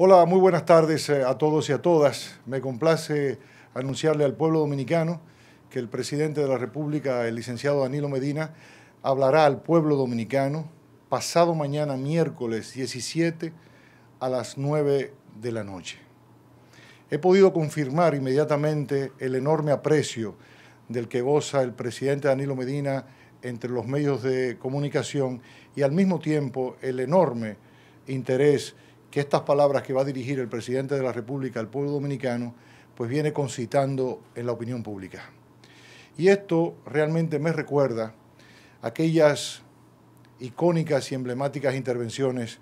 Hola, muy buenas tardes eh, a todos y a todas. Me complace anunciarle al pueblo dominicano que el presidente de la República, el licenciado Danilo Medina, hablará al pueblo dominicano pasado mañana, miércoles 17, a las 9 de la noche. He podido confirmar inmediatamente el enorme aprecio del que goza el presidente Danilo Medina entre los medios de comunicación y al mismo tiempo el enorme interés que estas palabras que va a dirigir el presidente de la República al pueblo dominicano, pues viene concitando en la opinión pública. Y esto realmente me recuerda aquellas icónicas y emblemáticas intervenciones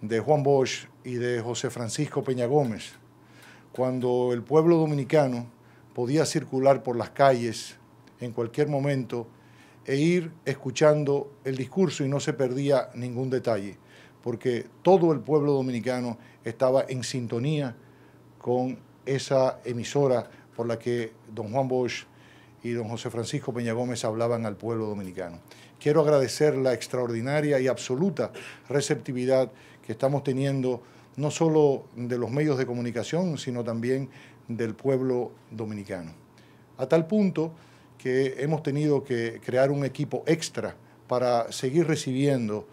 de Juan Bosch y de José Francisco Peña Gómez, cuando el pueblo dominicano podía circular por las calles en cualquier momento e ir escuchando el discurso y no se perdía ningún detalle porque todo el pueblo dominicano estaba en sintonía con esa emisora por la que don Juan Bosch y don José Francisco Peña Gómez hablaban al pueblo dominicano. Quiero agradecer la extraordinaria y absoluta receptividad que estamos teniendo, no solo de los medios de comunicación, sino también del pueblo dominicano. A tal punto que hemos tenido que crear un equipo extra para seguir recibiendo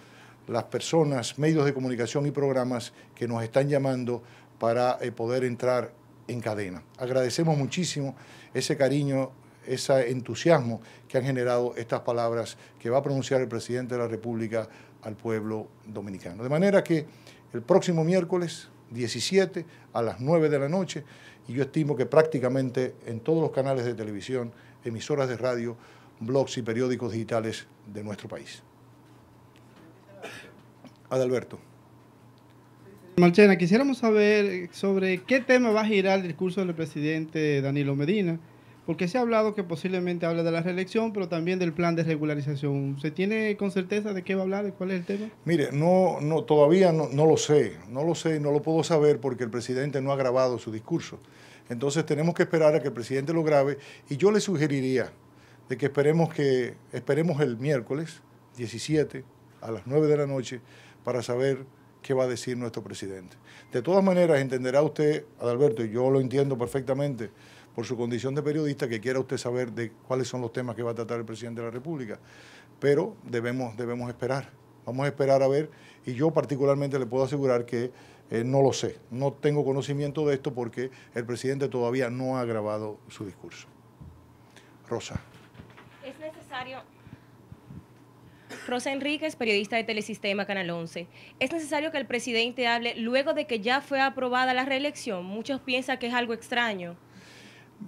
las personas, medios de comunicación y programas que nos están llamando para eh, poder entrar en cadena. Agradecemos muchísimo ese cariño, ese entusiasmo que han generado estas palabras que va a pronunciar el presidente de la República al pueblo dominicano. De manera que el próximo miércoles 17 a las 9 de la noche y yo estimo que prácticamente en todos los canales de televisión, emisoras de radio, blogs y periódicos digitales de nuestro país. Adalberto. Marchena, quisiéramos saber eh, sobre qué tema va a girar el discurso del presidente Danilo Medina, porque se ha hablado que posiblemente habla de la reelección, pero también del plan de regularización. ¿Se tiene con certeza de qué va a hablar y cuál es el tema? Mire, no, no todavía no, lo sé, no lo sé, no lo puedo saber porque el presidente no ha grabado su discurso. Entonces tenemos que esperar a que el presidente lo grabe y yo le sugeriría de que esperemos que esperemos el miércoles 17 a las 9 de la noche para saber qué va a decir nuestro presidente. De todas maneras, entenderá usted, Adalberto, y yo lo entiendo perfectamente, por su condición de periodista, que quiera usted saber de cuáles son los temas que va a tratar el presidente de la República. Pero debemos, debemos esperar. Vamos a esperar a ver, y yo particularmente le puedo asegurar que eh, no lo sé. No tengo conocimiento de esto porque el presidente todavía no ha grabado su discurso. Rosa. Es necesario Rosa Enríquez, periodista de Telesistema Canal 11. ¿Es necesario que el presidente hable luego de que ya fue aprobada la reelección? Muchos piensan que es algo extraño.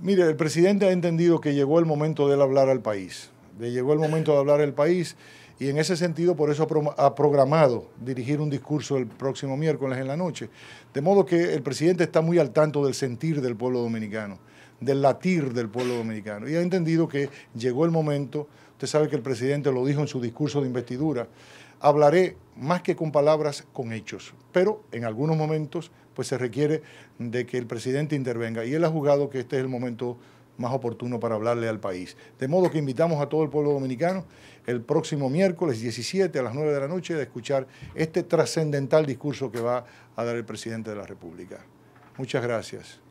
Mire, el presidente ha entendido que llegó el momento de él hablar al país. llegó el momento de hablar al país y en ese sentido por eso ha programado dirigir un discurso el próximo miércoles en la noche. De modo que el presidente está muy al tanto del sentir del pueblo dominicano, del latir del pueblo dominicano y ha entendido que llegó el momento Usted sabe que el presidente lo dijo en su discurso de investidura. Hablaré más que con palabras, con hechos, pero en algunos momentos pues se requiere de que el presidente intervenga y él ha juzgado que este es el momento más oportuno para hablarle al país. De modo que invitamos a todo el pueblo dominicano el próximo miércoles 17 a las 9 de la noche a escuchar este trascendental discurso que va a dar el presidente de la República. Muchas gracias.